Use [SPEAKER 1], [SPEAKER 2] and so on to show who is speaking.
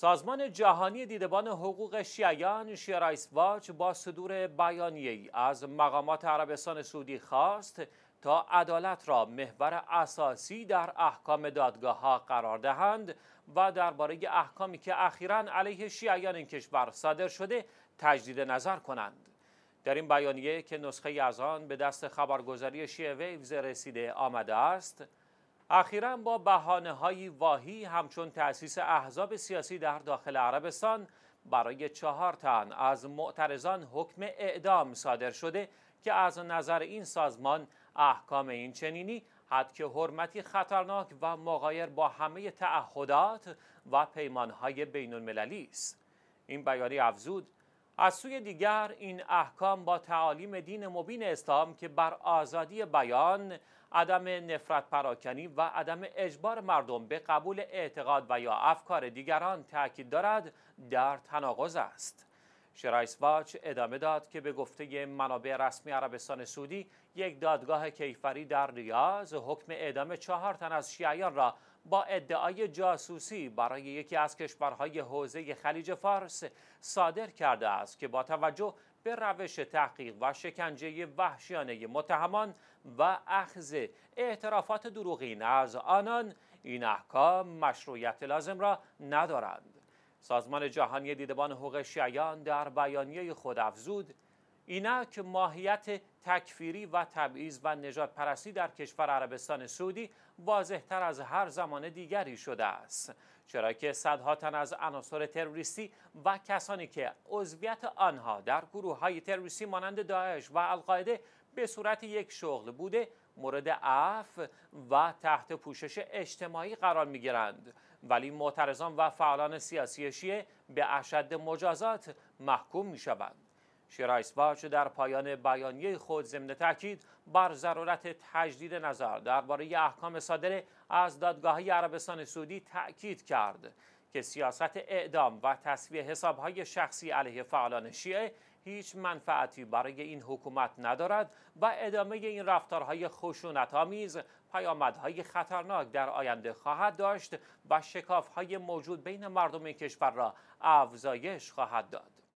[SPEAKER 1] سازمان جهانی دیدبان حقوق شیعیان شیرایس واچ با صدور بیانیه از مقامات عربستان سعودی خواست تا عدالت را محور اساسی در احکام دادگاه ها قرار دهند و درباره احکامی که اخیرا علیه شیعیان این کشور صادر شده تجدید نظر کنند در این بیانیه که نسخه از آن به دست خبرگزاری شیعه ویوز رسیده آمده است اخیرا با بحانه های واهی همچون تأسیس احزاب سیاسی در داخل عربستان برای چهار تن از معترضان حکم اعدام صادر شده که از نظر این سازمان احکام این چنینی حد که حرمتی خطرناک و مغایر با همه تعهدات و پیمانهای بین المللی است. این بیانیه افزود از سوی دیگر این احکام با تعالیم دین مبین اسلام که بر آزادی بیان عدم نفرت پراکنی و عدم اجبار مردم به قبول اعتقاد و یا افکار دیگران تاکید دارد در تناقض است شرایس واچ ادامه داد که به گفته منابع رسمی عربستان سعودی یک دادگاه کیفری در ریاض حکم اعدام چهار تن از شیعیان را با ادعای جاسوسی برای یکی از کشورهای حوزه خلیج فارس صادر کرده است که با توجه به روش تحقیق و شکنجه وحشیانه متهمان و اخذ اعترافات دروغین از آنان این احکام مشروعیت لازم را ندارند. سازمان جهانی دیدبان حقوق شیعیان در بیانیه خود افزود اینک ماهیت تکفیری و تبعیض و نجات پرستی در کشور عربستان سعودی واضحتر از هر زمان دیگری شده است چرا که صدها تن از عناصر تروریستی و کسانی که عضویت آنها در گروه های تروریستی مانند داعش و القاعده به صورت یک شغل بوده مورد عفو و تحت پوشش اجتماعی قرار می گیرند ولی معترضان و فعالان سیاسی شیعه به اشد مجازات محکوم می شوند. شیرایس باج در پایان بیانیه خود ضمن تاکید بر ضرورت تجدید نظر درباره احکام صادره از دادگاه عربستان سعودی تاکید کرد که سیاست اعدام و تصویه حسابهای شخصی علیه فعالان شیعه هیچ منفعتی برای این حکومت ندارد و ادامه این رفتارهای خشونتآمیز پیامدهای خطرناک در آینده خواهد داشت و شکافهای موجود بین مردم کشور را افزایش خواهد داد